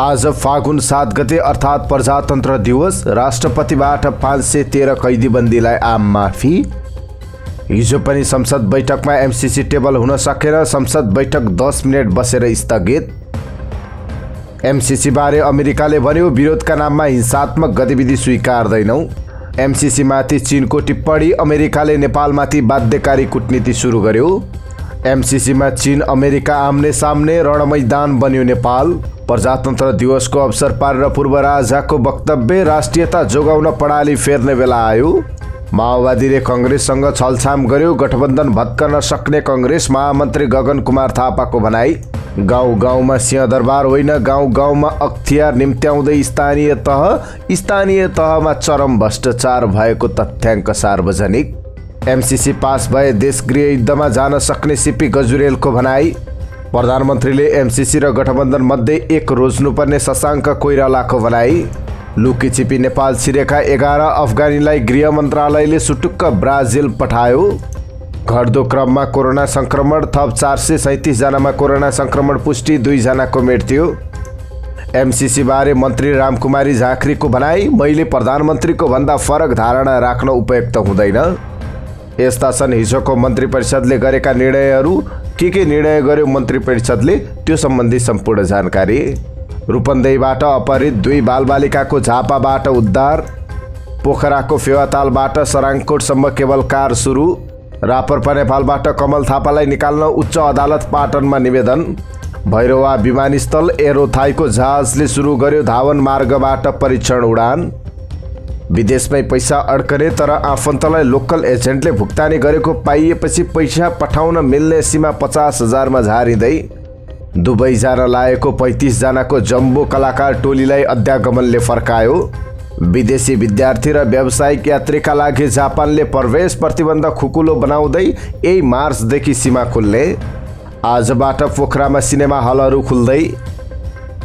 आज फागुन सात गते अर्थात् प्रजातन्त्र दिवस राष्ट्रपतिबाट पाँच सय तेह्र कैदीबन्दीलाई आम माफी हिजो पनि संसद बैठकमा एमसिसी टेबल हुन सकेन संसद बैठक दस मिनट बसेर स्थगित एमसिसीबारे अमेरिकाले भन्यो विरोधका नाममा हिंसात्मक गतिविधि स्वीकार्दैनौँ एमसिसीमाथि चिनको टिप्पणी अमेरिकाले नेपालमाथि बाध्यकारी कुटनीति सुरु गर्यो एमसिसीमा चिन अमेरिका आम्ने सामने रणमैदान बन्यो नेपाल प्रजातन्त्र दिवसको अवसर पारेर पूर्व राजाको वक्तव्य राष्ट्रियता जोगाउन प्रणाली फेर्ने बेला आयो माओवादीले कङ्ग्रेससँग छलछाम गर्यो गठबन्धन भत्कन सक्ने कङ्ग्रेस महामन्त्री गगन कुमार थापाको भनाई गाउँ गाउँमा सिंहदरबार होइन गाउँ गाउँमा अख्तियार निम्त्याउँदै स्थानीय तह स्थानीय तहमा चरम भ्रष्टाचार भएको तथ्याङ्क सार्वजनिक एमसिसी पास भए देश गृह युद्धमा जान सक्ने सिपी गजुरेलको भनाई प्रधानमन्त्रीले एमसिसी र गठबन्धन मध्ये एक रोज्नुपर्ने शशाङ्क कोइरालाको भनाई छिपी नेपाल छिरेका एघार अफगानीलाई गृह मन्त्रालयले सुटुक्क ब्राजिल पठायो घट्दो क्रममा कोरोना संक्रमण थप चार सय सैँतिसजनामा कोरोना संक्रमण पुष्टि दुईजनाको मृत्यु एमसिसीबारे मन्त्री रामकुमारी झाँक्रीको भनाई मैले प्रधानमन्त्रीको भन्दा फरक धारणा राख्न उपयुक्त हुँदैन यस्ता छन् हिजोको मन्त्री परिषदले गरेका निर्णयहरू के के निर्णय गर्यो मन्त्री परिषदले त्यो सम्बन्धी सम्पूर्ण जानकारी रूपन्देहीबाट अपहरित दुई बालबालिकाको झापाबाट उद्धार पोखराको फेवातालबाट सराङकोटसम्म केवल कार सुरु रापरपा नेपालबाट कमल थापालाई निकाल्न उच्च अदालत पाटनमा निवेदन भैरवा विमानस्थल एरोथाईको जहाजले सुरु गर्यो धावन मार्गबाट परीक्षण उडान विदेशमै पैसा अड्कने तर आफन्तलाई लोकल एजेन्टले भुक्तानी गरेको पाइएपछि पैसा पठाउन मिल्ने सीमा पचास हजारमा झारिँदै दुबई जान लागेको पैँतिसजनाको जम्बो कलाकार टोलीलाई अध्यागमनले फर्कायो विदेशी विद्यार्थी र व्यावसायिक यात्रीका लागि जापानले प्रवेश प्रतिबन्ध खुकुलो बनाउँदै यही मार्चदेखि सीमा खुल्ने आजबाट पोखरामा सिनेमा हलहरू खुल्दै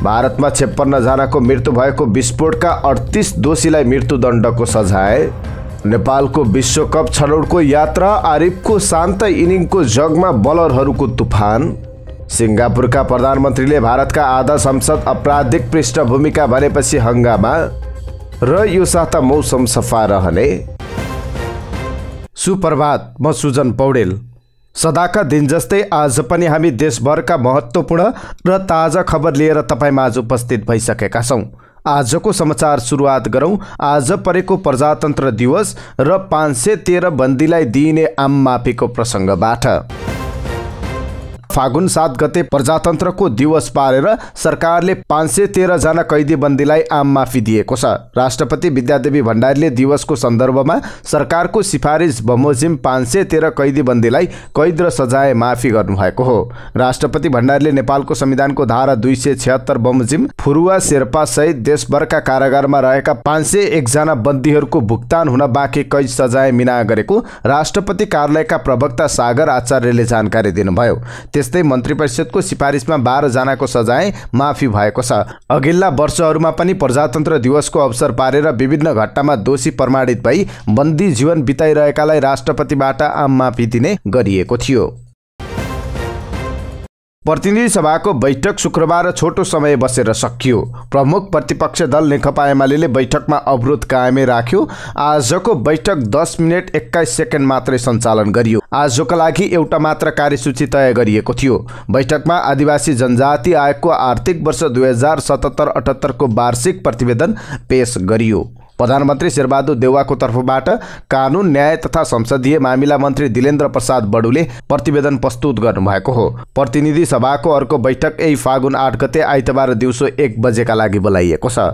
भारतमा छेपन्नजनाको मृत्यु भएको विस्फोटका अडतिस दोषीलाई मृत्युदण्डको सजाय नेपालको विश्वकप छनौटको यात्रा आरिफको शान्त इनिङको जगमा बलरहरूको तुफान सिङ्गापुरका प्रधानमन्त्रीले भारतका आधा संसद आपराधिक पृष्ठभूमिका भनेपछि हङ्गामा र यो साता मौसम सफा रहने सुप्रभात म सुजन पौडेल सदाका दिन जस्तै आज पनि हामी देशभरका महत्त्वपूर्ण र ताजा खबर लिएर तपाईँमा आज उपस्थित भइसकेका छौँ आजको समाचार सुरुवात गरौँ आज परेको प्रजातन्त्र दिवस र पाँच सय तेह्र बन्दीलाई दिइने आम माफीको प्रसङ्गबाट फागुन सात गते प्रजातन्त्रको दिवस पारेर सरकारले पाँच सय तेह्रजना कैदी बन्दीलाई आम माफी दिएको छ राष्ट्रपति विद्यादेवी भण्डारीले दिवसको सन्दर्भमा सरकारको सिफारिस बमोजिम पाँच सय तेह्र कैदीबन्दीलाई कैद र सजाय माफी गर्नुभएको हो राष्ट्रपति भण्डारीले नेपालको संविधानको धारा दुई सय छत्तर बमोजिम फुरुवा शेर्पा सहित देशभरका कारागारमा रहेका पाँच सय एकजना बन्दीहरूको भुक्तान हुन बाँकी कैद सजाय मिना गरेको राष्ट्रपति कार्यालयका प्रवक्ता सागर आचार्यले जानकारी दिनुभयो त्यस्तै मन्त्री परिषदको सिफारिसमा बाह्रजनाको सजाय माफी भएको छ अघिल्ला वर्षहरूमा पनि प्रजातन्त्र दिवसको अवसर पारेर विभिन्न घटनामा दोषी प्रमाणित भई बन्दी जीवन बिताइरहेकालाई राष्ट्रपतिबाट आम माफी दिने गरिएको थियो प्रतिनिधि सभाको बैठक शुक्रबार छोटो समय बसेर सकियो प्रमुख प्रतिपक्ष दल नेकपा एमाले बैठकमा अवरोध कायमै राख्यो आजको बैठक दस मिनट एक्काइस सेकेन्ड मात्रै सञ्चालन गरियो आजको लागि एउटा मात्र कार्यसूची तय गरिएको थियो बैठकमा आदिवासी जनजाति आयोगको आर्थिक वर्ष दुई हजार सतहत्तर अठहत्तरको वार्षिक प्रतिवेदन पेश गरियो प्रधानमन्त्री शेरबहादुर देउवाको तर्फबाट कानुन न्याय तथा संसदीय मामिला मन्त्री दिलेन्द्र प्रसाद बडुले प्रतिवेदन प्रस्तुत गर्नुभएको हो प्रतिनिधि सभाको अर्को बैठक यही फागुन आठ गते आइतबार दिउँसो एक बजेका लागि बोलाइएको छ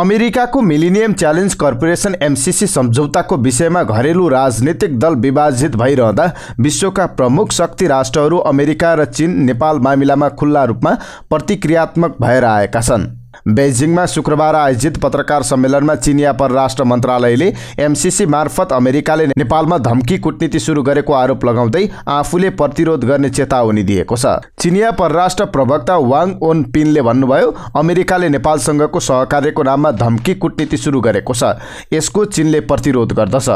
अमेरिकाको मिलिनियम च्यालेन्ज कर्पोरेसन एमसिसी सम्झौताको विषयमा घरेलु राजनीतिक दल विभाजित भइरहँदा विश्वका प्रमुख शक्ति राष्ट्रहरू अमेरिका र चीन नेपाल मामिलामा खुल्ला रूपमा प्रतिक्रियात्मक भएर आएका छन् बेजिङमा शुक्रबार आयोजित पत्रकार सम्मेलनमा चिनिया परराष्ट्र मन्त्रालयले एमसिसी मार्फत अमेरिकाले नेपालमा धम्की कुटनीति सुरु गरेको आरोप लगाउँदै आफूले प्रतिरोध गर्ने चेतावनी दिएको छ चिनिया परराष्ट्र प्रवक्ता वाङ ओन पिनले भन्नुभयो अमेरिकाले नेपालसँगको सहकार्यको नाममा धम्की कुटनीति सुरु गरेको छ यसको चिनले प्रतिरोध गर्दछ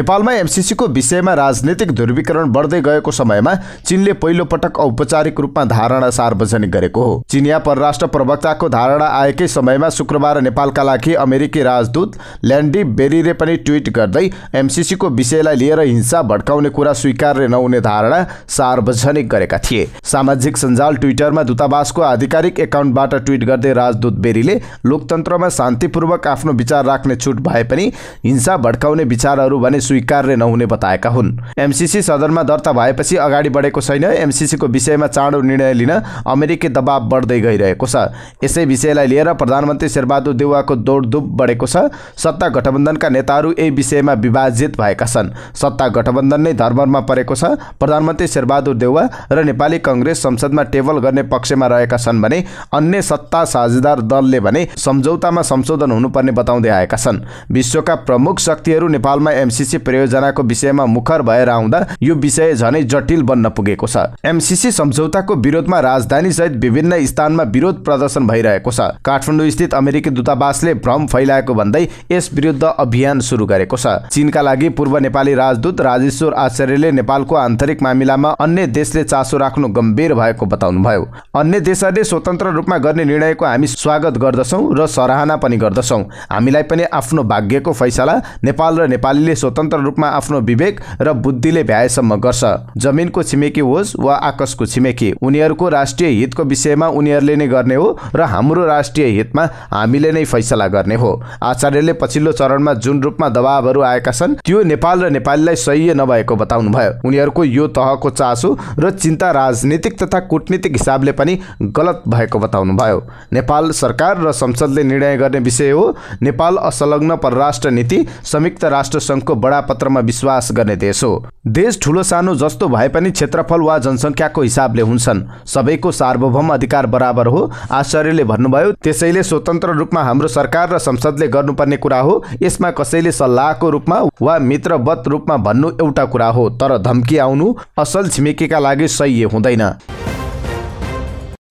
नेपालमा एमसिसीको विषयमा राजनीतिक ध्रुवीकरण बढ्दै गएको समयमा चिनले पहिलोपटक औपचारिक रूपमा धारणा सार्वजनिक गरेको हो चिनिया परराष्ट्र प्रवक्ताको धारणा आएकै समयमा शुक्रबार नेपालका लागि अमेरिकी राजदूत ल्यान्डी बेरीले पनि ट्विट गर्दै एमसिसीको विषयलाई लिएर हिंसा भड्काउने कुरा स्वीकार्य नहुने धारणा सार्वजनिक गरेका थिए सामाजिक सञ्जाल ट्विटरमा दूतावासको आधिकारिक एकाउन्टबाट ट्विट गर्दै राजदूत बेरीले लोकतन्त्रमा शान्तिपूर्वक आफ्नो विचार राख्ने छुट भए पनि हिंसा भड्काउने विचारहरू भने स्वीकार्य नहुने बताएका हुन् एमसिसी सदनमा दर्ता भएपछि अगाडि बढेको छैन एमसिसीको विषयमा चाँडो निर्णय लिन अमेरिकी दबाव बढ्दै गइरहेको छ यसै विषयलाई लिएर प्रधानमन्त्री शेरबहादुर देउवाको दौडधुप बढेको छ सत्ता गठबन्धनका नेताहरू यही विषयमा विभाजित भएका छन् सत्ता गठबन्धन नै धर्मरमा परेको छ प्रधानमन्त्री शेरबहादुर देउवा र नेपाली कङ्ग्रेस संसदमा टेबल गर्ने पक्षमा रहेका छन् भने अन्य सत्ता साझेदार दलले भने सम्झौतामा संशोधन हुनुपर्ने बताउँदै आएका छन् विश्वका प्रमुख शक्तिहरू नेपालमा एमसिसी परियोजनाको विषयमा मुखर भएर आउँदा यो विषय झनै जटिल बन्न पुगेको छ एमसिसी सम्झौताको विरोधमा राजधानी सहित विभिन्न स्थानमा विरोध प्रदर्शन भइरहेको छ काठमाडौँस्थित अमेरिकी दूतावासले भ्रम फैलाएको भन्दै यस विरुद्ध अभियान सुरु गरेको छ चीनका लागि पूर्व नेपाली राजदूत राजेश्वर आचार्यले नेपालको आन्तरिक मामिलामा अन्य देशले चासो राख्नु गम्भीर भएको बताउनुभयो अन्य देशहरूले स्वतन्त्र रूपमा गर्ने निर्णयको हामी स्वागत गर्दछौँ र सराहना पनि गर्दछौँ हामीलाई पनि आफ्नो भाग्यको फैसला नेपाल र नेपालीले स्वतन्त्र रूपमा आफ्नो विवेक र बुद्धिले भ्याएसम्म गर्छ जमिनको छिमेकी होस् वा आकाशको छिमेकी उनीहरूको राष्ट्रिय हितको विषयमा उनीहरूले नै गर्ने हो र हाम्रो राष्ट्र राष्ट्रिय हितमा हामीले नै फैसला गर्ने हो आचार्यले पछिल्लो चरणमा जुन रूपमा दबावहरू आएका छन् त्यो नेपाल र नेपालीलाई सह्य नभएको बताउनुभयो उनीहरूको यो तहको चासो र चिन्ता राजनीतिक तथा कूटनीतिक हिसाबले पनि गलत भएको बताउनुभयो नेपाल सरकार र संसदले निर्णय गर्ने विषय हो नेपाल असंलग्न परराष्ट्र नीति संयुक्त राष्ट्र संघको बडापत्रमा विश्वास गर्ने देश हो देश ठुलो सानो जस्तो भए पनि क्षेत्रफल वा जनसङ्ख्याको हिसाबले हुन्छन् सबैको सार्वभौम अधिकार बराबर हो आचार्यले भन्नुभयो त्यसैले स्वतन्त्र रूपमा हाम्रो सरकार र संसदले गर्नुपर्ने कुरा हो यसमा कसैले सल्लाहको रूपमा वा मित्रवत रूपमा भन्नु एउटा कुरा हो तर धम्की आउनु असल छिमेकीका लागि सही हुँदैन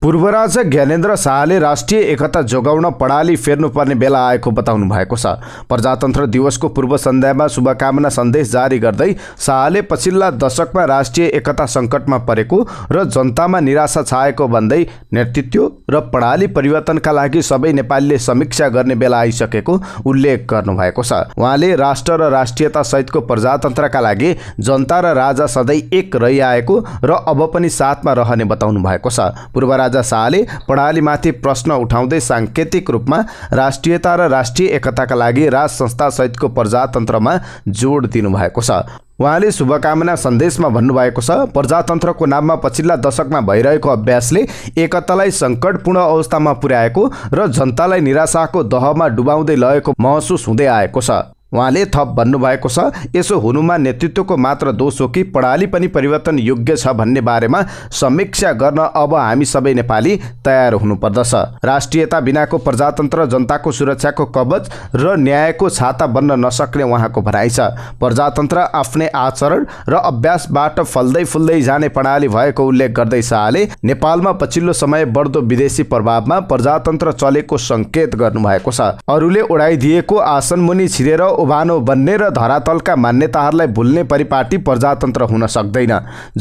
पूर्वराजा ज्ञानेन्द्र शाहले राष्ट्रिय एकता जोगाउन प्रणाली फेर्नुपर्ने बेला आएको बताउनु भएको छ प्रजातन्त्र दिवसको पूर्व सन्ध्यामा शुभकामना सन्देश जारी गर्दै शाहले पछिल्ला दशकमा राष्ट्रिय एकता सङ्कटमा परेको र जनतामा निराशा छाएको भन्दै नेतृत्व र प्रणाली परिवर्तनका लागि सबै नेपालीले समीक्षा गर्ने बेला आइसकेको उल्लेख गर्नुभएको छ उहाँले राष्ट्र र राष्ट्रियता सहितको प्रजातन्त्रका लागि जनता र राजा सधैँ एक रहिआएको र अब पनि साथमा रहने बताउनु भएको छ पूर्वराज राजा शाहले प्रणालीमाथि प्रश्न उठाउँदै साङ्केतिक रूपमा राष्ट्रियता र राष्ट्रिय एकताका लागि राज संस्थासहितको प्रजातन्त्रमा जोड दिनुभएको छ उहाँले शुभकामना सन्देशमा भन्नुभएको छ प्रजातन्त्रको नाममा पछिल्ला दशकमा भइरहेको अभ्यासले एकतालाई सङ्कटपूर्ण अवस्थामा पुर्याएको र जनतालाई निराशाको दहमा डुबाउँदै लगेको महसुस हुँदै आएको छ उहाँले थप भन्नुभएको छ यसो हुनुमा नेतृत्वको मात्र दोष हो कि प्रणाली पनि परिवर्तन योग्य छ भन्ने बारेमा समीक्षा गर्न अब हामी सबै नेपाली तयार हुनुपर्दछ राष्ट्रियता बिनाको प्रजातन्त्र जनताको सुरक्षाको कवच र न्यायको छाता बन्न नसक्ने उहाँको भनाइ छ प्रजातन्त्र आफ्नै आचरण र अभ्यासबाट फल्दै फुल्दै जाने प्रणाली भएको उल्लेख गर्दै शाहले नेपालमा पछिल्लो समय बढ्दो विदेशी प्रभावमा प्रजातन्त्र चलेको सङ्केत गर्नुभएको छ अरूले आसन आसनमुनि छिरेर उभानो बन्ने र धरातलका मान्यताहरूलाई भुल्ने परिपाटी प्रजातन्त्र हुन सक्दैन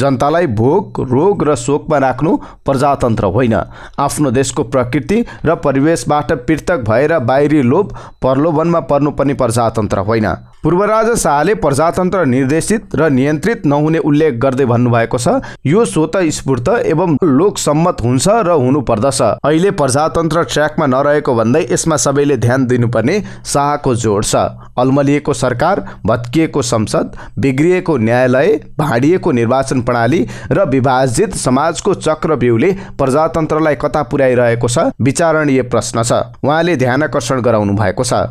जनतालाई भोक रोग र शोकमा राख्नु प्रजातन्त्र होइन आफ्नो देशको प्रकृति र परिवेशबाट पृथक भएर बाहिरी लोभ प्रलोभनमा पर्नु पनि प्रजातन्त्र होइन पूर्वराजा शाहले प्रजातन्त्र निर्देशित र नियन्त्रित नहुने उल्लेख गर्दै भन्नुभएको छ यो स्वत स्फूर्त एवं लोकसम्मत हुन्छ र हुनुपर्दछ अहिले प्रजातन्त्र ट्र्याकमा नरहेको भन्दै यसमा सबैले ध्यान दिनुपर्ने शाहको जोड छ झुल्मलिएको सरकार भत्किएको संसद बिग्रिएको न्यायालय भाँडिएको निर्वाचन प्रणाली र विभाजित समाजको चक्रव्यूहले प्रजातन्त्रलाई कता पुर्याइरहेको छ विचारणीय प्रश्न छ उहाँले ध्यानकर्षण गराउनु भएको छ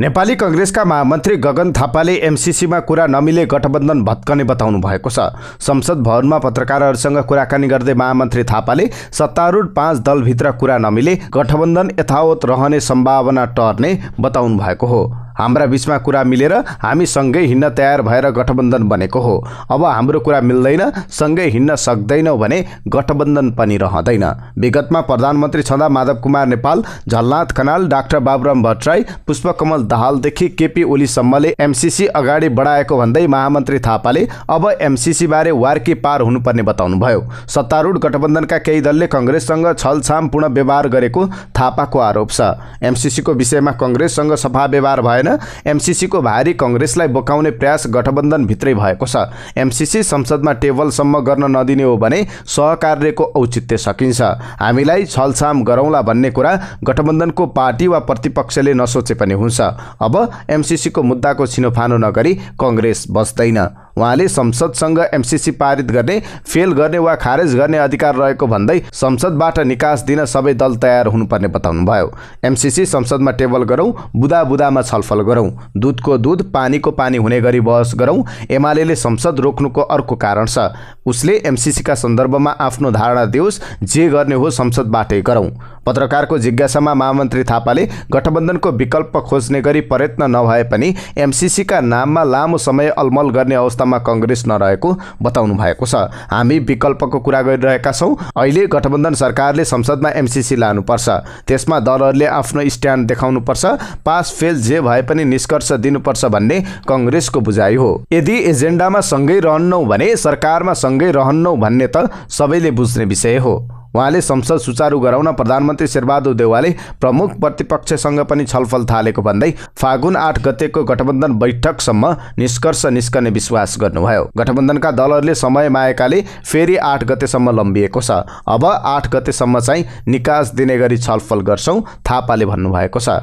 नेपाली कङ्ग्रेसका महामन्त्री गगन थापाले एमसिसीमा कुरा नमिले गठबन्धन भत्कने बताउनु भएको छ संसद भवनमा पत्रकारहरूसँग कुराकानी गर्दै महामन्त्री थापाले सत्तारूढ पाँच दलभित्र कुरा नमिले गठबन्धन यथावत रहने सम्भावना टर्ने बताउनु भएको हो हाम्रा बिचमा कुरा मिलेर हामी सँगै हिँड्न तयार भएर गठबन्धन बनेको हो अब हाम्रो कुरा मिल्दैन सँगै हिँड्न सक्दैनौँ भने गठबन्धन पनि रहँदैन विगतमा प्रधानमन्त्री छँदा माधव कुमार नेपाल झलनाथ खनाल डाक्टर बाबुराम भट्टराई पुष्पकमल दाहालदेखि केपी ओलीसम्मले एमसिसी अगाडि बढाएको भन्दै महामन्त्री थापाले अब एमसिसीबारे वार्की पार हुनुपर्ने बताउनुभयो सत्तारूढ गठबन्धनका केही दलले कङ्ग्रेससँग छलछामपूर्ण व्यवहार गरेको थापाको आरोप छ एमसिसीको विषयमा कङ्ग्रेससँग सफा व्यवहार भए भएन एमसिसीको भारी कङ्ग्रेसलाई बोकाउने प्रयास गठबन्धनभित्रै भएको छ एमसिसी संसदमा टेबलसम्म गर्न नदिने हो भने सहकार्यको औचित्य सकिन्छ हामीलाई छलछाम गरौँला भन्ने कुरा गठबन्धनको पार्टी वा प्रतिपक्षले नसोचे पनि हुन्छ अब एमसिसीको मुद्दाको छिनोफानो नगरी कङ्ग्रेस बस्दैन उहाँले संसदसँग एमसिसी पारित गर्ने फेल गर्ने वा खारेज गर्ने अधिकार रहेको भन्दै संसदबाट निकास दिन सबै दल तयार हुनुपर्ने बताउनुभयो एमसिसी संसदमा टेबल गरौँ बुदा बुदामा छलफल गरौँ दुधको दुध पानीको पानी हुने गरी बहस गरौँ एमाले संसद रोक्नुको अर्को कारण छ उसले एमसिसीका सन्दर्भमा आफ्नो धारणा दियोस् जे गर्ने हो संसदबाटै गरौँ पत्रकारको जिज्ञासामा महामन्त्री थापाले गठबन्धनको विकल्प खोज्ने गरी प्रयत्न नभए पनि एमसिसीका नाममा लामो समय अलमल गर्ने अवस्थामा कङ्ग्रेस नरहेको बताउनु भएको छ हामी विकल्पको कुरा गरिरहेका छौँ अहिले गठबन्धन सरकारले संसदमा एमसिसी लानुपर्छ त्यसमा दलहरूले आफ्नो स्ट्यान्ड देखाउनुपर्छ पास फेल जे भए पनि निष्कर्ष दिनुपर्छ भन्ने कङ्ग्रेसको बुझाइ हो यदि एजेन्डामा सँगै रहन्नौ भने सरकारमा सँगै रहन्नौ भन्ने त सबैले बुझ्ने विषय हो उहाँले संसद सुचारू गराउन प्रधानमन्त्री शेरबहादुर देवालले प्रमुख प्रतिपक्षसँग पनि छलफल थालेको भन्दै फागुन आठ गतेको गठबन्धन बैठकसम्म निष्कर्ष निस्कने विश्वास गर्नुभयो गठबन्धनका दलहरूले समय माएकाले फेरि आठ गतेसम्म लम्बिएको छ अब आठ गतेसम्म चाहिँ निकास दिने गरी छलफल गर्छौँ थापाले भन्नुभएको छ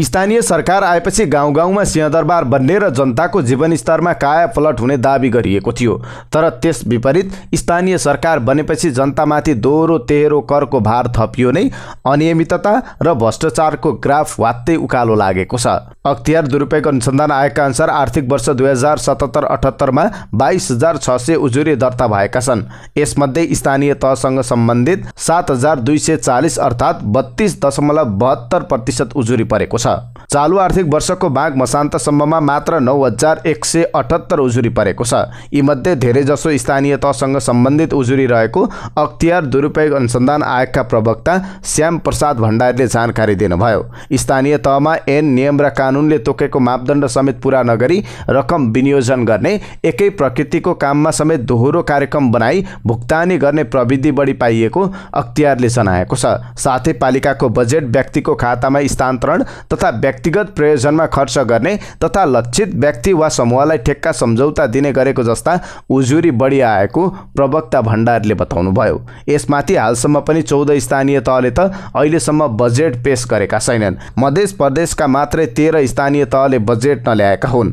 स्थानीय सरकार आएपछि गाउँ गाउँमा सिंहदरबार बन्ने र जनताको जीवनस्तरमा कायापलट हुने दावी गरिएको थियो तर त्यस विपरीत स्थानीय सरकार बनेपछि जनतामाथि दोहोरो तेह्रो करको भार थपियो नै अनियमितता र भ्रष्टाचारको ग्राफ वात्तै उकालो लागेको छ अख्तियार दुरुपयोग अनुसन्धान आयोगका अनुसार आर्थिक वर्ष दुई हजार सतहत्तर अठहत्तरमा बाइस हजार छ सय उजुरी दर्ता भएका छन् यसमध्ये स्थानीय तहसँग सम्बन्धित सात हजार दुई सय चालिस अर्थात् बत्तिस दशमलव बहत्तर प्रतिशत उजुरी परेको छ छ चालु आर्थिक वर्षको माघ मसान्तसम्ममा मात्र नौ हजार एक सय अठहत्तर उजुरी परेको छ यीमध्ये धेरैजसो स्थानीय तहसँग सम्बन्धित उजुरी रहेको अख्तियार दुरुपयोग अनुसन्धान आयोगका प्रवक्ता श्याम प्रसाद भण्डारीले जानकारी दिनुभयो स्थानीय तहमा ऐन नियम र कानुनले तोकेको मापदण्ड समेत पुरा नगरी रकम विनियोजन गर्ने एकै प्रकृतिको काममा समेत दोहोरो कार्यक्रम बनाई भुक्तानी गर्ने प्रविधि बढी पाइएको अख्तियारले जनाएको छ साथै पालिकाको बजेट व्यक्तिको खातामा स्थानान्तरण तथा व्यक्तिगत प्रयोजनमा खर्च गर्ने तथा लक्षित व्यक्ति वा समूहलाई ठेक्का सम्झौता दिने गरेको जस्ता उजुरी बढी आएको प्रवक्ता भण्डारले बताउनुभयो यसमाथि हालसम्म पनि चौध स्थानीय तहले त अहिलेसम्म बजेट पेश गरेका छैनन् मध्य प्रदेशका मात्रै तेह्र स्थानीय तहले बजेट नल्याएका हुन्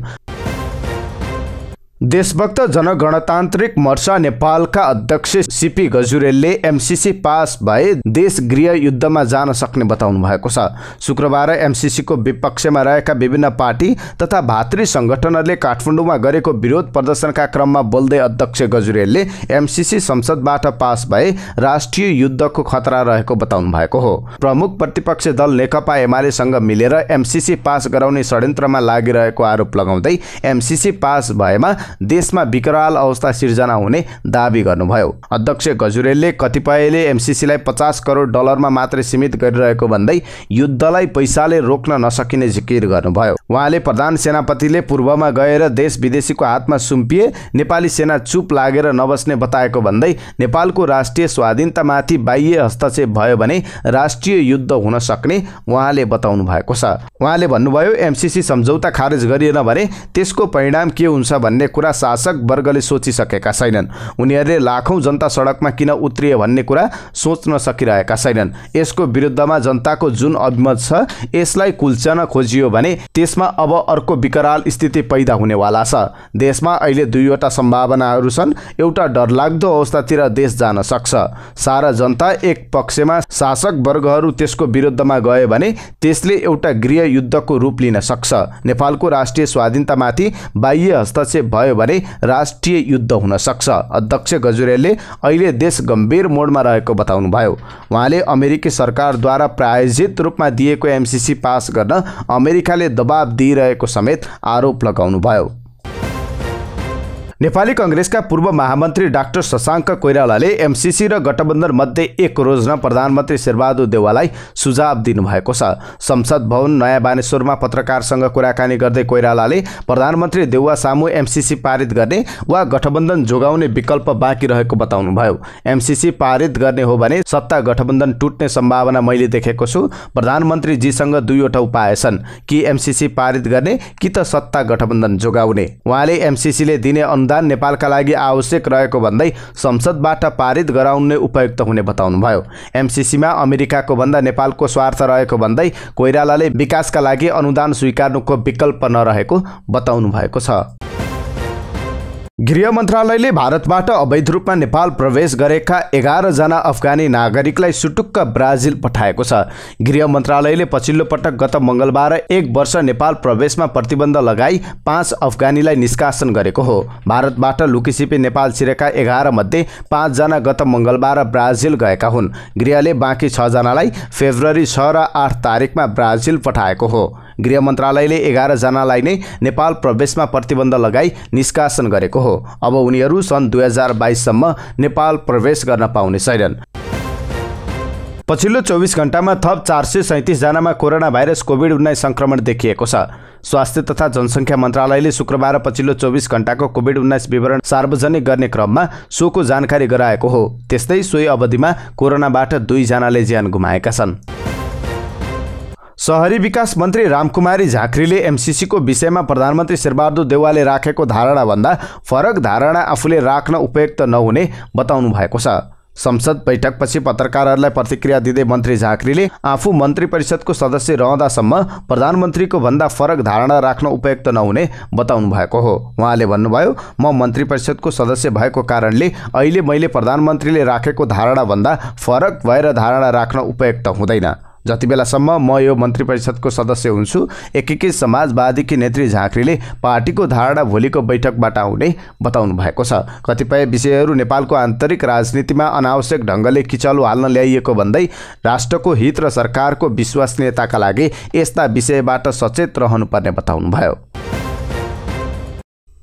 देशभक्त जनगणतान्त्रिक मोर्चा नेपालका अध्यक्ष सिपी गजुरेलले एमसिसी पास भए देश गृह युद्धमा जान सक्ने बताउनु भएको छ शुक्रबार एमसिसीको विपक्षमा रहेका विभिन्न पार्टी तथा भातृ सङ्गठनहरूले काठमाडौँमा गरेको विरोध प्रदर्शनका क्रममा बोल्दै अध्यक्ष गजुरेलले एमसिसी संसदबाट पास भए राष्ट्रिय युद्धको खतरा रहेको बताउनु भएको हो प्रमुख प्रतिपक्ष दल नेकपा एमालेसँग मिलेर एमसिसी पास गराउने षड्यन्त्रमा लागिरहेको आरोप लगाउँदै एमसिसी पास भएमा देशमा विकराल अवस्था सिर्जना हुने दावी गर्नुभयो अध्यक्ष गजुरेलले कतिपयले एमसिसीलाई पचास करोड डलरमा मात्रै सीमित गरिरहेको भन्दै युद्धलाई पैसाले रोक्न नसकिने जिकिर गर्नुभयो उहाँले प्रधान सेनापतिले पूर्वमा गएर देश विदेशीको हातमा सुम्पिए नेपाली सेना चुप लागेर नबस्ने बताएको भन्दै नेपालको राष्ट्रिय स्वाधीनतामाथि बाह्य हस्तक्षेप भयो भने राष्ट्रिय युद्ध हुन सक्ने उहाँले बताउनु भएको छ उहाँले भन्नुभयो एमसिसी सम्झौता खारेज गरिएन भने त्यसको परिणाम के हुन्छ भन्ने कुरा शासक वर्गले सोचिसकेका छैनन् उनीहरूले लाखौँ जनता सडकमा किन उत्रिए भन्ने कुरा सोच्न सकिरहेका छैनन् यसको विरुद्धमा जनताको जुन अभिमत छ यसलाई कुल्चन खोजियो भने त्यसमा अब अर्को विकराल स्थिति पैदा हुनेवाला छ देशमा अहिले दुईवटा सम्भावनाहरू छन् एउटा डरलाग्दो अवस्थातिर देश जान सक्छ सारा जनता एक पक्षमा शासक वर्गहरू त्यसको विरुद्धमा गए भने त्यसले एउटा गृह युद्धको रूप लिन सक्छ नेपालको राष्ट्रिय स्वाधीनतामाथि बाह्य हस्तक्षेप भयो भयो भने राष्ट्रिय युद्ध हुन सक्छ अध्यक्ष गजुरेलले अहिले देश गम्भीर मोडमा रहेको बताउनुभयो उहाँले अमेरिकी सरकारद्वारा प्रायोजित रूपमा दिएको एमसिसी पास गर्न अमेरिकाले दबाब दिइरहेको समेत आरोप लगाउनुभयो नेपाली कङ्ग्रेसका पूर्व महामन्त्री डाक्टर शशाङ्क कोइरालाले एमसिसी र गठबन्धन मध्ये एक रोज्न प्रधानमन्त्री शेरबहादुर देवालाई सुझाव दिनुभएको छ संसद भवन नयाँ बानेश्वरमा पत्रकारसँग कुराकानी गर्दै कोइरालाले प्रधानमन्त्री देउवा सामु एमसिसी पारित गर्ने वा गठबन्धन जोगाउने विकल्प बाँकी रहेको बताउनुभयो एमसिसी पारित गर्ने हो भने सत्ता गठबन्धन टुट्ने सम्भावना मैले देखेको छु प्रधानमन्त्रीजीसँग दुईवटा उपाय छन् कि एमसिसी पारित गर्ने कि त सत्ता गठबन्धन जोगाउने उहाँले एमसिसीले दिने संविधान नेपालका लागि आवश्यक रहेको भन्दै संसदबाट पारित गराउने उपयुक्त हुने बताउनुभयो एमसिसीमा अमेरिकाको भन्दा नेपालको स्वार्थ रहेको भन्दै कोइरालाले विकासका लागि अनुदान स्वीकार्नुको विकल्प नरहेको बताउनु भएको छ गृह मन्त्रालयले भारतबाट अवैध रूपमा नेपाल प्रवेश गरेका एघारजना अफगानी नागरिकलाई सुटुक्क ब्राजिल पठाएको छ गृह मन्त्रालयले पछिल्लो पटक गत मङ्गलबार एक वर्ष नेपाल प्रवेशमा प्रतिबन्ध लगाई पाँच अफगानीलाई निष्कासन गरेको हो भारतबाट लुकिसिपी नेपाल छिरेका एघार मध्ये पाँचजना गत मङ्गलबार ब्राजिल गएका हुन् गृहले बाँकी छजनालाई फेब्रुअरी छ र आठ तारिकमा ब्राजिल पठाएको हो गृह मन्त्रालयले एघारजनालाई नै नेपाल प्रवेशमा प्रतिबन्ध लगाई निष्कासन गरेको हो अब उनीहरू सन् दुई हजार बाइससम्म नेपाल प्रवेश गर्न पाउने छैनन् पछिल्लो चौबिस घण्टामा थप चार सय सैँतिसजनामा कोरोना भाइरस कोभिड उन्नाइस सङ्क्रमण देखिएको छ स्वास्थ्य तथा जनसङ्ख्या मन्त्रालयले शुक्रबार पछिल्लो चौबिस घण्टाको कोभिड उन्नाइस विवरण सार्वजनिक गर्ने क्रममा सोको जानकारी गराएको हो त्यस्तै सोही अवधिमा कोरोनाबाट दुईजनाले ज्यान गुमाएका छन् सहरी विकास मन्त्री रामकुमारी झाँक्रीले एमसिसीको विषयमा प्रधानमन्त्री शेरबहादुर देवालले राखेको धारणाभन्दा फरक धारणा आफूले राख्न उपयुक्त नहुने बताउनु भएको छ संसद बैठकपछि पत्रकारहरूलाई प्रतिक्रिया दिँदै मन्त्री झाँक्रीले आफू मन्त्री परिषदको सदस्य रहँदासम्म प्रधानमन्त्रीको भन्दा फरक धारणा राख्न उपयुक्त नहुने बताउनु भएको हो उहाँले भन्नुभयो म मन्त्री परिषदको सदस्य भएको कारणले अहिले मैले प्रधानमन्त्रीले राखेको धारणाभन्दा फरक भएर धारणा राख्न उपयुक्त हुँदैन जति बेलासम्म म यो मन्त्री परिषदको सदस्य हुन्छु एकीकृत समाजवादीकी नेत्री झाँक्रीले पार्टीको धारणा भोलिको बैठकबाट आउने बताउनु भएको छ कतिपय विषयहरू नेपालको आन्तरिक राजनीतिमा अनावश्यक ढङ्गले किचलो हाल्न ल्याइएको भन्दै राष्ट्रको हित र सरकारको विश्वसनीयताका लागि यस्ता विषयबाट सचेत रहनुपर्ने बताउनुभयो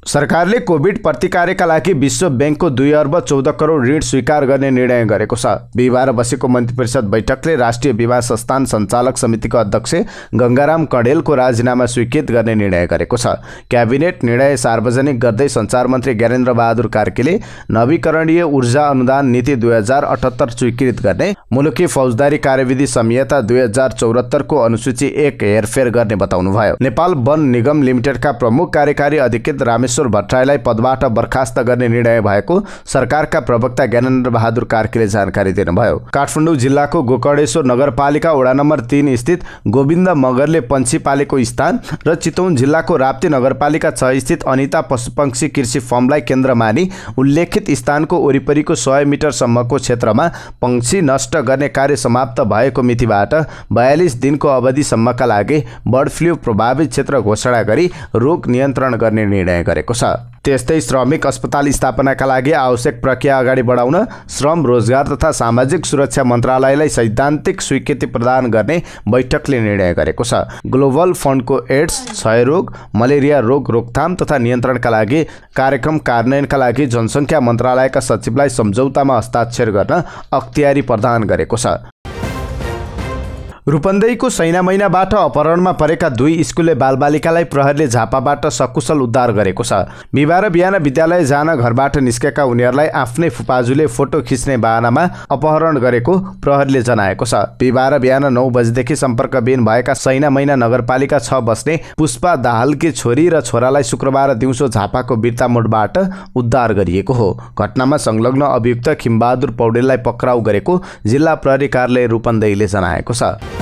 सरकारले कोभिड प्रतिकारका लागि विश्व ब्याङ्कको दुई अर्ब चौध करोड ऋण स्वीकार गर्ने निर्णय गरेको छ बिहिबार बसेको मन्त्री परिषद बैठकले राष्ट्रिय विवाह संस्थान सञ्चालक समितिको अध्यक्ष गङ्गाराम कडेलको राजीनामा स्वीकृत गर्ने निर्णय गरेको छ क्याबिनेट निर्णय सार्वजनिक गर्दै सञ्चार मन्त्री ज्ञानेन्द्र बहादुर कार्कीले नवीकरणीय ऊर्जा अनुदान नीति दुई हजार अठहत्तर स्वीकृत गर्ने मुलुकी फौजदारी कार्यविधि संहिता दुई हजार चौरात्तरको अनुसूची एक हेरफेर गर्ने बताउनुभयो नेपाल वन निगम लिमिटेडका प्रमुख कार्यकारी अधिकृत रामेश्वर ज्ञानेश्वर भट्टराईलाई पदबाट बर्खास्त गर्ने निर्णय भएको सरकारका प्रवक्ता ज्ञानेन्द्र बहादुर कार्कीले जानकारी दिनुभयो काठमाडौँ जिल्लाको गोकर्णेश्वर नगरपालिका वडा नम्बर तिन स्थित गोविन्द मगरले पन्छी पालेको स्थान र चितौन जिल्लाको राप्ती नगरपालिका छ स्थित अनिता पशुपक्षी कृषि फर्मलाई केन्द्र मानि उल्लेखित स्थानको वरिपरिको सय मिटरसम्मको क्षेत्रमा पंक्षी नष्ट गर्ने कार्य समाप्त भएको मितिबाट बयालिस दिनको अवधिसम्मका लागि बर्ड फ्लू प्रभावित क्षेत्र घोषणा गरी रोग नियन्त्रण गर्ने निर्णय गरेको गरिएको छ त्यस्तै श्रमिक अस्पताल स्थापनाका लागि आवश्यक प्रक्रिया अगाडि बढाउन श्रम रोजगार तथा सामाजिक सुरक्षा मन्त्रालयलाई सैद्धान्तिक स्वीकृति प्रदान गर्ने बैठकले निर्णय गरेको छ ग्लोबल फन्डको एड्स क्षयरोग मलेरिया रोग रोकथाम तथा नियन्त्रणका लागि कार्यक्रम कार्यान्वयनका लागि जनसङ्ख्या मन्त्रालयका सचिवलाई सम्झौतामा हस्ताक्षर गर्न अख्तियारी प्रदान गरेको छ रूपन्देहीको सैना महिनाबाट अपहरणमा परेका दुई स्कुलले बालबालिकालाई प्रहरीले झापाबाट सकुशल उद्धार गरेको छ बिहिबार बिहान विद्यालय जान घरबाट निस्केका उनीहरूलाई आफ्नै फुपाजुले फोटो खिच्ने बाहनामा अपहरण गरेको प्रहरीले जनाएको छ बिहिबार बिहान नौ बजेदेखि सम्पर्कविहीन भएका सैना महिना नगरपालिका छ बस्ने पुष्पा दाहालकी छोरी र छोरालाई शुक्रबार दिउँसो झापाको बिर्तामोडबाट उद्धार गरिएको हो घटनामा संलग्न अभियुक्त खिमबहादुर पौडेललाई पक्राउ गरेको जिल्ला प्रहरी कार्यालय रूपन्देहीले जनाएको छ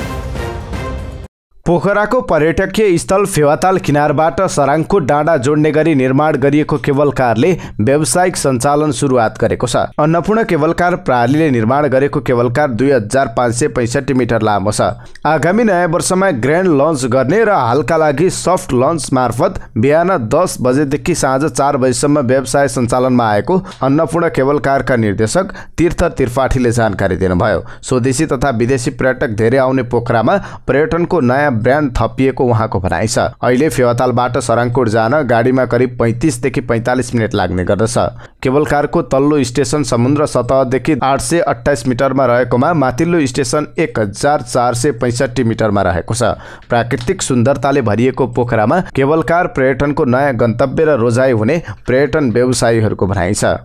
पोखराको पर्यटकीय स्थल फेवाताल किनारबाट सराङको डाँडा जोड्ने गरी निर्माण गरिएको केबल कारले व्यावसायिक सञ्चालन सुरुवात गरेको छ अन्नपूर्ण केबल कार प्रणालीले निर्माण गरेको केबल कार दुई हजार पाँच सय पैँसठी मिटर लामो छ आगामी नयाँ वर्षमा ग्रान्ड लन्च गर्ने र हालका लागि सफ्ट लन्च मार्फत बिहान दस बजेदेखि साँझ चार बजीसम्म व्यवसाय सञ्चालनमा आएको अन्नपूर्ण केबल कारका निर्देशक तीर्थ त्रिपाठीले जानकारी दिनुभयो स्वदेशी तथा विदेशी पर्यटक धेरै आउने पोखरामा पर्यटनको नयाँ ब्रान्ड थपिएको उहाँको भनाइ छ अहिले फेवातालबाट सराङकोट जान गाडीमा करिब पैँतिसदेखि पैँतालिस मिनट लाग्ने गर्दछ केबल कारको तल्लो स्टेसन समुद्र सतहदेखि आठ सय अठाइस मिटरमा रहेकोमा माथिल्लो स्टेसन एक हजार चार सय पैँसठी मिटरमा रहेको छ प्राकृतिक सुन्दरताले भरिएको पोखरामा केबल कार पर्यटनको नयाँ गन्तव्य र रोजाइ हुने पर्यटन व्यवसायीहरूको भनाइ छ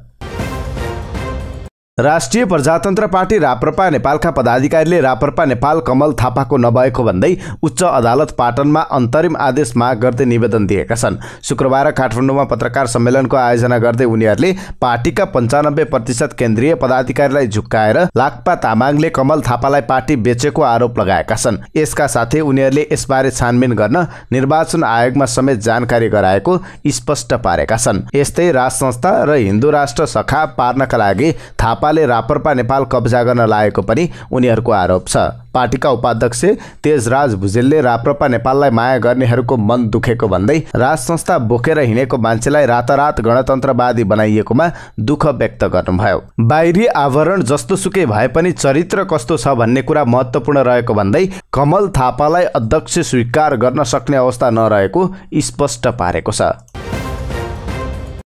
राष्ट्रिय प्रजातन्त्र पार्टी राप्रपा नेपालका पदाधिकारीले राप्रपा नेपाल कमल थापाको नभएको भन्दै उच्च अदालत पाटनमा अन्तरिम आदेश माग गर्दै निवेदन दिएका छन् शुक्रबार काठमाडौँमा पत्रकार सम्मेलनको आयोजना गर्दै उनीहरूले पार्टीका पन्चानब्बे प्रतिशत केन्द्रीय पदाधिकारीलाई झुक्काएर लाक्पा तामाङले कमल थापालाई पार्टी बेचेको आरोप लगाएका छन् यसका साथै उनीहरूले यसबारे छानबिन गर्न निर्वाचन आयोगमा समेत जानकारी गराएको स्पष्ट पारेका छन् यस्तै राज संस्था र हिन्दू राष्ट्र सखा पार्नका लागि थापा थापाले रापरपा नेपाल कब्जा गर्न लागेको पनि उनीहरूको आरोप छ पार्टीका उपाध्यक्ष तेजराज भुजेलले राप्रपा नेपाललाई माया गर्नेहरूको मन दुखेको भन्दै राज संस्था बोकेर हिँडेको मान्छेलाई रातारात गणतन्त्रवादी बनाइएकोमा दुःख व्यक्त गर्नुभयो बाहिरी आवरण जस्तो सुकै भए पनि चरित्र कस्तो छ भन्ने कुरा महत्त्वपूर्ण रहेको भन्दै कमल थापालाई अध्यक्ष स्वीकार गर्न सक्ने अवस्था नरहेको स्पष्ट पारेको छ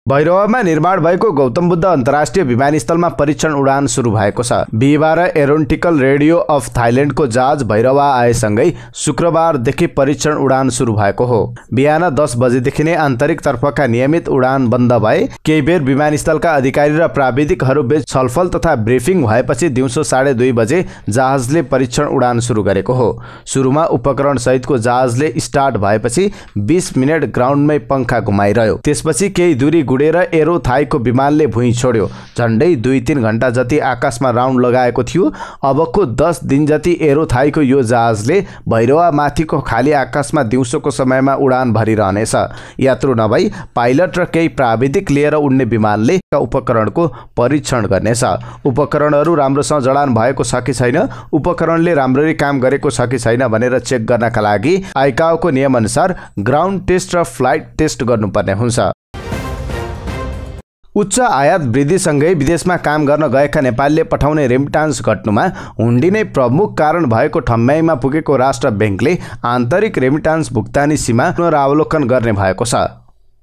भैरवमा निर्माण भएको गौतम बुद्ध अन्तर्राष्ट्रिय विमानस्थलमा परीक्षण उडान सुरु भएको छ बिहिबार एरोन्टिकल रेडियो अफ थाइल्यान्डको जहाज भैरवा आएसँगै शुक्रबारदेखि परीक्षण उडान सुरु भएको हो बिहान दस बजेदेखि नै आन्तरिक तर्फका नियमित उडान बन्द भए केही बेर विमानस्थलका अधिकारी र प्राविधिकहरू बीच छलफल तथा ब्रिफिङ भएपछि दिउँसो साढे दुई बजे जहाजले परीक्षण उडान सुरु गरेको हो सुरुमा उपकरण सहितको जहाजले स्टार्ट भएपछि बिस मिनट ग्राउन्डमै पङ्खा घुमाइरह्यो त्यसपछि केही दूरी उडेर एरो थाइको विमानले भुइँ छोड्यो झन्डै दुई तिन घन्टा जति आकाशमा राउन्ड लगाएको थियो अबको दस दिन जति एरो थाइको यो जहाजले माथिको खाली आकाशमा दिउँसोको समयमा उडान भरिरहनेछ यात्रु नभई पाइलट र केही प्राविधिक लिएर उड्ने विमानले उपकरणको परीक्षण गर्नेछ उपकरणहरू राम्रोसँग जडान भएको छ कि छैन उपकरणले राम्ररी काम गरेको छ कि छैन भनेर चेक गर्नका लागि आइकाओको नियमअनुसार ग्राउन्ड टेस्ट र फ्लाइट टेस्ट गर्नुपर्ने हुन्छ उच्च आयात वृद्धिसँगै विदेशमा काम गर्न गएका नेपालीले पठाउने रेमिटान्स घट्नुमा हुन्डी नै प्रमुख कारण भएको ठम्ब्याइमा पुगेको राष्ट्र ब्याङ्कले आन्तरिक रेमिटान्स भुक्तानी सीमा पुनरावलोकन गर्ने भएको छ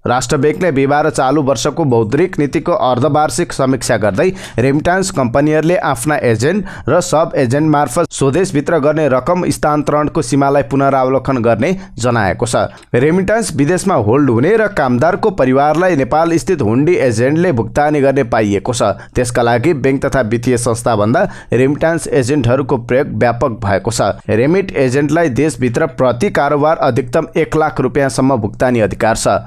राष्ट्र ब्याङ्कले बिहिबार चालु वर्षको मौद्रिक नीतिको अर्धवार्षिक समीक्षा गर्दै रेमिटान्स कम्पनीहरूले आफ्ना एजेन्ट र सब एजेन्ट मार्फत स्वदेशभित्र गर्ने रकम स्थानान्तरणको सीमालाई पुनरावलोकन गर्ने जनाएको छ रेमिटान्स विदेशमा होल्ड हुने र कामदारको परिवारलाई नेपाल स्थित हुन्डी एजेन्टले भुक्तानी गर्ने पाइएको छ त्यसका लागि ब्याङ्क तथा वित्तीय संस्थाभन्दा रेमिटान्स एजेन्टहरूको प्रयोग व्यापक भएको छ रेमिट एजेन्टलाई देशभित्र प्रति कारोबार अधिकतम एक लाख रुपियाँसम्म भुक्तानी अधिकार छ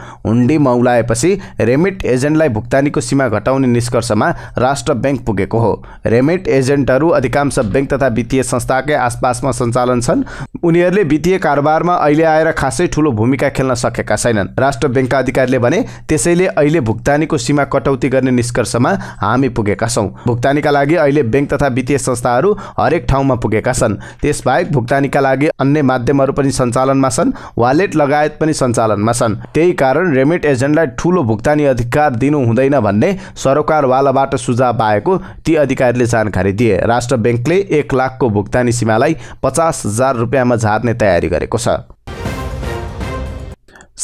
मन्डी मौलाएपछि रेमिट एजेन्टलाई भुक्तानीको सीमा घटाउने निष्कर्षमा राष्ट्र ब्याङ्क पुगेको हो रेमिट एजेन्टहरू अधिकांश ब्याङ्क तथा वित्तीय संस्थाकै आसपासमा सञ्चालन छन् उनीहरूले वित्तीय कारोबारमा अहिले आएर खासै ठुलो भूमिका खेल्न सकेका छैनन् राष्ट्र ब्याङ्कका अधिकारीले भने त्यसैले अहिले भुक्तानीको सीमा कटौती गर्ने निष्कर्षमा हामी पुगेका छौँ भुक्तानीका लागि अहिले ब्याङ्क तथा वित्तीय संस्थाहरू हरेक ठाउँमा पुगेका छन् त्यसबाहेक भुक्तानीका लागि अन्य माध्यमहरू पनि सञ्चालनमा छन् वालेट लगायत पनि सञ्चालनमा छन् त्यही कारण रेमिट पेमेन्ट एजेन्टलाई ठुलो भुक्तानी अधिकार दिनु हुँदैन भन्ने सरकारवालाबाट सुझाव आएको ती अधिकारीले जानकारी दिए राष्ट्र ब्याङ्कले एक लाखको भुक्तानी सीमालाई पचास हजार रुपियाँमा झार्ने तयारी गरेको छ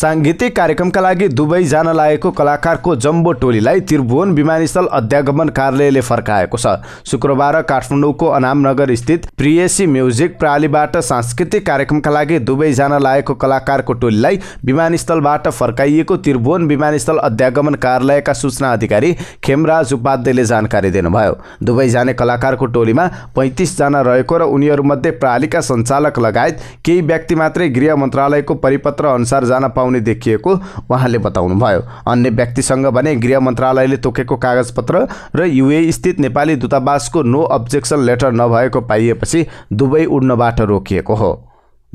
साङ्गीतिक कार्यक्रमका लागि दुबई जान लागेको कलाकारको जम्बो टोलीलाई त्रिभुवन विमानस्थल अध्यागमन कार्यालयले फर्काएको छ शुक्रबार काठमाडौँको अनामनगर स्थित प्रिएसी म्युजिक प्रालीबाट सांस्कृतिक कार्यक्रमका लागि दुबई जान लागेको कलाकारको टोलीलाई विमानस्थलबाट फर्काइएको त्रिभुवन विमानस्थल अध्यागमन कार्यालयका सूचना अधिकारी खेमराज उपाध्यायले जानकारी दिनुभयो दुबई जाने कलाकारको टोलीमा पैँतिसजना रहेको र उनीहरूमध्ये प्रालीका सञ्चालक लगायत केही व्यक्ति मात्रै गृह मन्त्रालयको परिपत्र अनुसार जान पाउने देखिएको उहाँले बताउनुभयो अन्य व्यक्तिसँग भने गृह मन्त्रालयले तोकेको कागजपत्र र युए स्थित नेपाली दूतावासको नो अब्जेक्सन लेटर नभएको पाइएपछि दुवै उड्नबाट रोकिएको हो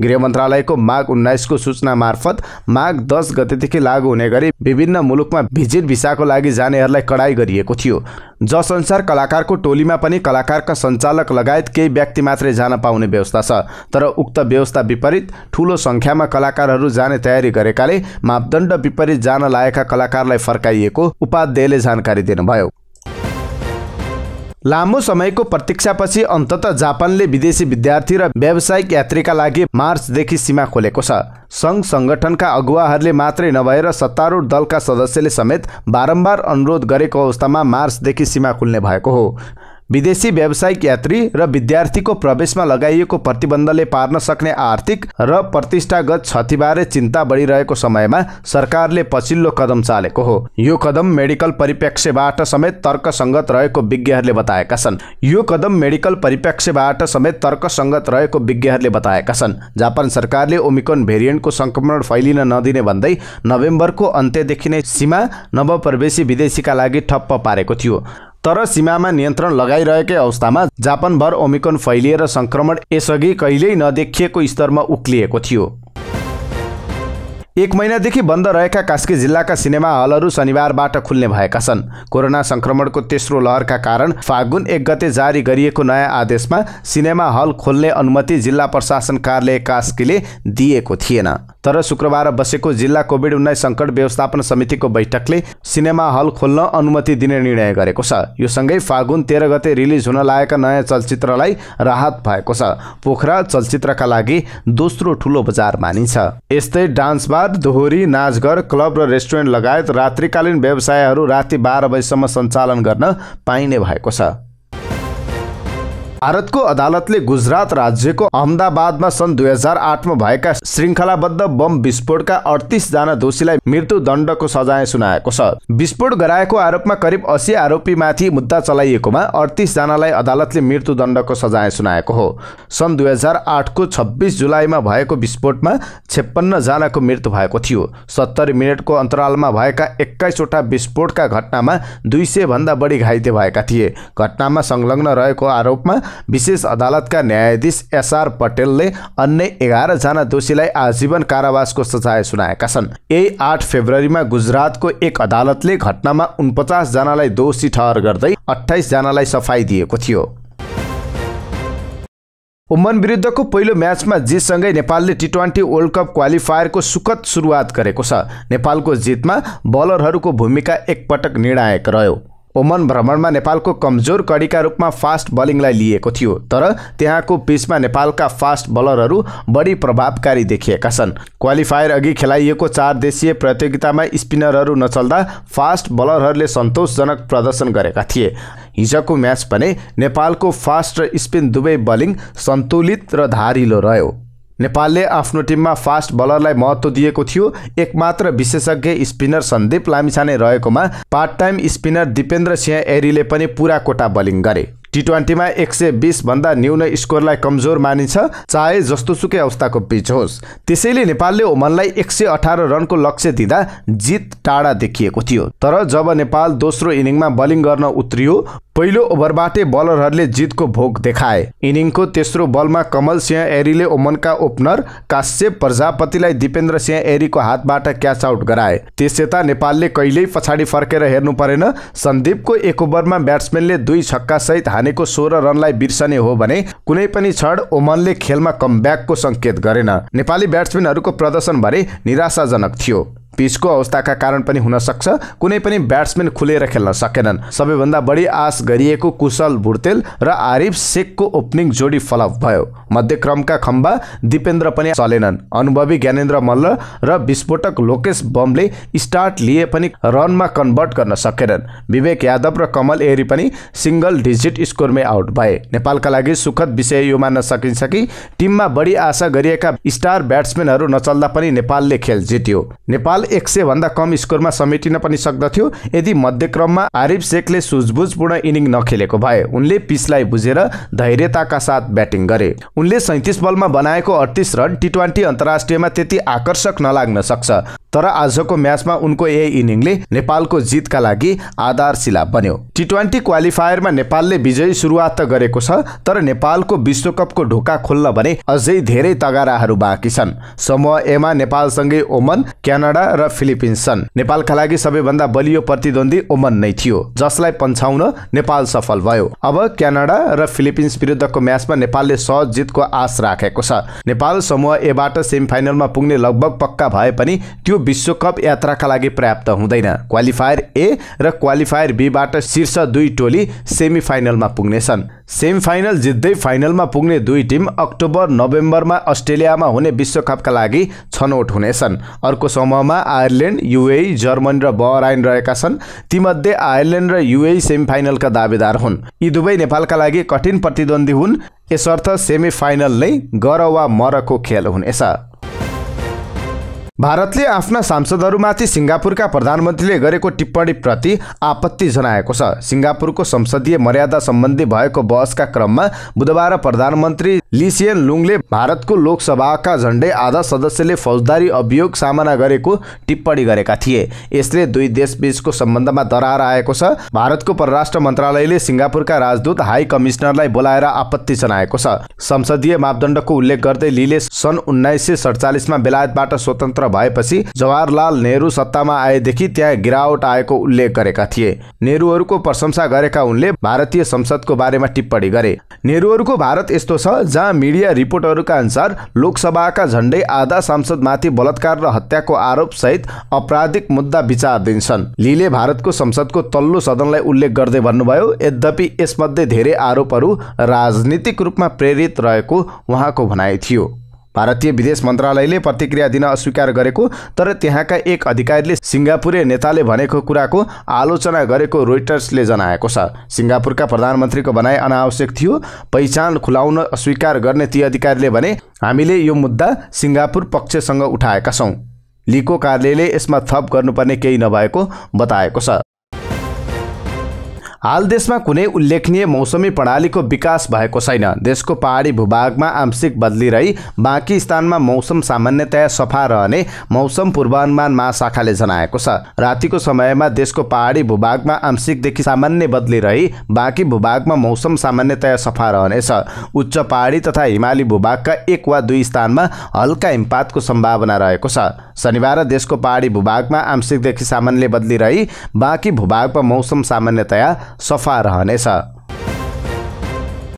गृह मन्त्रालयको माघ उन्नाइसको सूचना मार्फत माघ दस गतेदेखि लागू हुने गरी विभिन्न मुलुकमा भिजिट भिसाको लागि जानेहरूलाई कडाई गरिएको थियो जसअनुसार कलाकारको टोलीमा पनि कलाकारका सञ्चालक लगायत केही व्यक्ति मात्रै जान पाउने व्यवस्था छ तर उक्त व्यवस्था विपरीत ठूलो सङ्ख्यामा कलाकारहरू जाने तयारी गरेकाले मापदण्ड विपरीत जान लागेका कलाकारलाई फर्काइएको उपाध्यायले जानकारी दिनुभयो लामो समयको प्रतीक्षापछि अन्तत जापानले विदेशी विद्यार्थी र व्यावसायिक यात्रीका लागि मार्चदेखि सीमा खोलेको छ सङ्घ सङ्गठनका अगुवाहरूले मात्रै नभएर सत्तारूढ दलका सदस्यले समेत बारम्बार अनुरोध गरेको अवस्थामा मार्चदेखि सीमा खुल्ने भएको हो विदेशी व्यावसायिक यात्री र विद्यार्थीको प्रवेशमा लगाइएको प्रतिबन्धले पार्न सक्ने आर्थिक र प्रतिष्ठागत क्षतिबारे चिन्ता बढिरहेको समयमा सरकारले पछिल्लो कदम चालेको हो यो कदम मेडिकल परिप्रेक्ष्यबाट समेत तर्कसङ्गत रहेको विज्ञहरूले बताएका छन् यो कदम मेडिकल परिप्रेक्ष्यबाट समेत तर्कसङ्गत रहेको विज्ञहरूले बताएका छन् जापान सरकारले ओमिकोन भेरिएन्टको सङ्क्रमण फैलिन नदिने भन्दै नोभेम्बरको अन्त्यदेखि नै सीमा नवप्रवेशी विदेशीका लागि ठप्प पारेको थियो तर सीमामा नियन्त्रण लगाइरहेकै अवस्थामा जापानभर ओमिकन फैलिएर सङ्क्रमण यसअघि कहिल्यै नदेखिएको स्तरमा उक्लिएको थियो एक महिनादेखि बन्द रहेका कास्की जिल्लाका सिनेमा हलहरू शनिबारबाट खुल्ने भएका छन् कोरोना संक्रमणको तेस्रो लहरका कारण फागुन एक गते जारी गरिएको नयाँ आदेशमा सिनेमा हल खोल्ने अनुमति जिल्ला प्रशासन कार्यालय कास्कीले दिएको थिएन तर शुक्रबार बसेको जिल्ला कोभिड उन्नाइस सङ्कट व्यवस्थापन समितिको बैठकले सिनेमा हल खोल्न अनुमति दिने निर्णय गरेको छ यो सँगै फागुन तेह्र गते रिलिज हुन लागेका नयाँ चलचित्रलाई राहत भएको छ पोखरा चलचित्रका लागि दोस्रो ठुलो बजार मानिन्छ यस्तै डान्स बार प्रसाद दोहोरी नाचघर क्लब र रेस्टुरेन्ट लगायत रात्रिकालीन व्यवसायहरू राति बाह्र बजीसम्म सञ्चालन गर्न पाइने भएको छ भारतको अदालतले गुजरात राज्यको अहमदाबादमा सन् दुई हजार आठमा भएका श्रृङ्खलाबद्ध बम विस्फोटका अडतिस जना दोषीलाई मृत्युदण्डको सजाय सुनाएको छ विस्फोट गराएको आरोपमा करिब अस्सी आरोपीमाथि मुद्दा चलाइएकोमा अडतिस जनालाई अदालतले मृत्युदण्डको सजाय सुनाएको हो सन् दुई हजार आठको छब्बिस जुलाईमा भएको विस्फोटमा छेप्पन्नजनाको जनाको मृत्यु भएको थियो सत्तरी मिनटको अन्तरालमा भएका एक्काइसवटा विस्फोटका घटनामा दुई सय भन्दा बढी घाइते भएका थिए घटनामा संलग्न रहेको आरोपमा विशेष अदालतका न्यायाधीश एसआर पटेलले अन्य एघारजना दोषीलाई आजीवन कारावासको सजाय सुनाएका छन् यही आठ फेब्रुअरीमा गुजरातको एक अदालतले घटनामा जनालाई दोषी ठहर गर्दै अठाइसजनालाई सफाई दिएको थियो ओमन विरुद्धको पहिलो म्याचमा जितसँगै नेपालले टी ट्वेन्टी वर्ल्ड कप क्वालिफायरको सुखद सुरुवात गरेको छ नेपालको जितमा बलरहरूको भूमिका एकपटक निर्णायक रह्यो ओमन भ्रमणमा नेपालको कमजोर कडीका रूपमा फास्ट बलिङलाई लिएको थियो तर त्यहाँको पिचमा नेपालका फास्ट बलरहरू बढी प्रभावकारी देखिएका छन् क्वालिफायर अघि खेलाइएको चार देशीय प्रतियोगितामा स्पिनरहरू नचल्दा फास्ट बलरहरूले सन्तोषजनक प्रदर्शन गरेका थिए हिजोको म्याच भने नेपालको फास्ट र स्पिन दुवै बलिङ सन्तुलित र धारिलो रह्यो नेपालले आफ्नो टिममा फास्ट बलरलाई महत्त्व दिएको थियो एकमात्र विशेषज्ञ स्पिनर सन्दीप लामिछाने रहेकोमा part time spinner Dipendra Singh एरीले पनि पुरा कोटा बलिङ गरे टी ट्वेन्टीमा एक सय बिसभन्दा न्यून स्कोरलाई कमजोर मानिन्छ चाहे जस्तो सुकै अवस्थाको पिच होस् त्यसैले नेपालले ओमनलाई एक सय अठार रनको लक्ष्य दिँदा जित टाढा देखिएको थियो तर जब नेपाल दोस्रो इनिङमा बलिङ गर्न उत्रियो पहिलो ओभरबाटै बलरहरूले जितको भोग देखाए इनिङको तेस्रो बलमा कमल सिंह एरीले ओमनका ओपनर काश्यप प्रजापतिलाई दिपेन्द्र सिंह एरीको हातबाट क्याच आउट गराए त्यस यता नेपालले कहिल्यै पछाडि फर्केर हेर्नु परेन सन्दीपको एक ओभरमा ब्याट्सम्यानले दुई छक्का सहित हानेको सोह्र रनलाई बिर्सने हो भने कुनै पनि क्षण ओमनले खेलमा कमब्याकको संकेत गरेन नेपाली ब्याट्सम्यानहरूको प्रदर्शन भने निराशाजनक थियो पिचको अवस्थाका कारण पनि हुन सक्छ कुनै पनि ब्याट्सम्यान खुलेर खेल्न सकेनन् सबैभन्दा बढी आश गरिएको कुशल भुर्तेल र आरिफ शेखको ओपनिङ जोडी फलप भयो मध्यक्रमका खम्बा दिपेन्द्र पनि चलेनन् अनुभवी ज्ञानेन्द्र मल्ल र विस्फोटक लोकेश बमले स्टार्ट लिए पनि रनमा कन्भर्ट गर्न सकेनन् विवेक यादव र कमल एरी पनि सिङ्गल डिजिट स्कोरमै आउट भए नेपालका लागि सुखद विषय यो मान्न सकिन्छ कि टिममा बढी आशा गरिएका स्टार ब्याट्सम्यानहरू नचल्दा पनि नेपालले खेल जित्यो नेपाल एक सय भन्दा कम स्कोरमा समेटिन पनि सक्दथ्यो यदि मध्यक्रममा आरिफ शेखले सुझबुझपूर्ण इनिङ नखेलेको भए उनले पिचलाई बुझेर धैर्यताका साथ ब्याटिङ गरे उनले सैतिस बलमा बनाएको अडतिस रन टी ट्वेन्टी अन्तर्राष्ट्रियमा त्यति आकर्षक नलाग्न सक्छ तर आजको म्याचमा उनको यही इनिङले नेपालको जितका लागि आधारशिला बन्यो टी ट्वेन्टी क्वालिफायरमा नेपालले विजयी सुरुवात त गरेको छ तर नेपालको विश्वकपको ढोका खोल्न भने अझै धेरै तगाराहरू बाँकी छन् समूह एमा नेपालसँगै ओमन क्यानाडा र फिलिपिन्स छन् नेपालका लागि सबैभन्दा बलियो प्रतिद्वन्दी ओमन नै थियो जसलाई पन्छाउन नेपाल सफल भयो अब क्यानाडा र फिलिपिन्स विरुद्धको म्याचमा नेपालले सहज जितको आश राखेको छ नेपाल समूह एबाट सेमिफाइनलमा पुग्ने लगभग पक्का भए पनि त्यो विश्वकप यात्राका लागि पर्याप्त हुँदैन क्वालिफायर ए र क्वालिफायर बीबाट शीर्ष दुई टोली सेमिफाइनलमा पुग्नेछन् सेमी फाइनल जित्दै फाइनलमा पुग्ने दुई टिम अक्टोबर नोभेम्बरमा अस्ट्रेलियामा हुने विश्वकपका लागि छनौट हुनेछन् अर्को समूहमा आयरल्यान्ड युए जर्मनी र बहराइन रहेका छन् तीमध्ये आयरल्यान्ड र युए सेमिफाइनलका दावेदार हुन् यी दुवै नेपालका लागि कठिन प्रतिद्वन्दी हुन् यसर्थ सेमी नै गर वा मरको खेल हुनेछ भारतले आफ्ना सांसदहरूमाथि सिङ्गापुरका प्रधानमन्त्रीले गरेको टिप्पणीप्रति आपत्ति जनाएको छ सिङ्गापुरको संसदीय मर्यादा सम्बन्धी भएको बहसका क्रममा बुधबार प्रधानमन्त्री लिसियन लुङले भारतको लोकसभाका झन्डै आधा सदस्यले फौजदारी अभियोग सामना गरेको टिप्पणी गरेका थिए यसले दुई देशबीचको सम्बन्धमा दरार आएको छ भारतको परराष्ट्र मन्त्रालयले सिङ्गापुरका राजदूत हाई कमिसनरलाई बोलाएर आपत्ति जनाएको छ संसदीय मापदण्डको उल्लेख गर्दै लीले सन् उन्नाइस सय सडचालिसमा बेलायतबाट स्वतन्त्र भएपछि जवाहरलाल नेहरू सत्तामा आएदेखि त्यहाँ गिरावट आएको उल्लेख गरेका थिए नेहरूहरूको प्रशंसा गरेका उनले भारतीय संसदको बारेमा टिप्पणी गरे नेहरूहरूको भारत यस्तो छ जहाँ मिडिया रिपोर्टहरूका अनुसार लोकसभाका झण्डै आधा सांसदमाथि बलात्कार र हत्याको आरोप सहित आपराधिक मुद्दा विचार दिन्छन् लीले भारतको संसदको तल्लो सदनलाई उल्लेख गर्दै भन्नुभयो यद्यपि यसमध्ये धेरै आरोपहरू राजनीतिक रूपमा प्रेरित रहेको उहाँको भनाइ थियो भारतीय विदेश मन्त्रालयले प्रतिक्रिया दिन अस्वीकार गरेको तर त्यहाँका एक अधिकारीले सिङ्गापुरे नेताले भनेको कुराको आलोचना गरेको रोइटर्सले जनाएको छ सिङ्गापुरका प्रधानमन्त्रीको भनाइ अनावश्यक थियो पहिचान खुलाउन अस्वीकार गर्ने ती अधिकारीले भने हामीले यो मुद्दा सिङ्गापुर पक्षसँग उठाएका छौँ लिको कार्यालयले यसमा थप गर्नुपर्ने केही नभएको बताएको छ हाल देशमा कुनै उल्लेखनीय मौसमी प्रणालीको विकास भएको छैन देशको पहाडी भूभागमा आंशिक बदली रही बाँकी स्थानमा मौसम सामान्यतया सफा रहने मौसम पूर्वानुमान महाशाखाले जनाएको छ रातिको समयमा देशको पहाडी भूभागमा आंशिकदेखि सामान्य बदली रही बाँकी भूभागमा मौसम सामान्यतया सफा रहनेछ उच्च पहाडी तथा हिमाली भूभागका एक वा दुई स्थानमा हल्का हिमपातको सम्भावना रहेको छ शनिबार देशको पहाडी भूभागमा आंशिकदेखि सामान्य बदली रही बाँकी भूभागमा मौसम सामान्यतया सफ़ा रहनेछ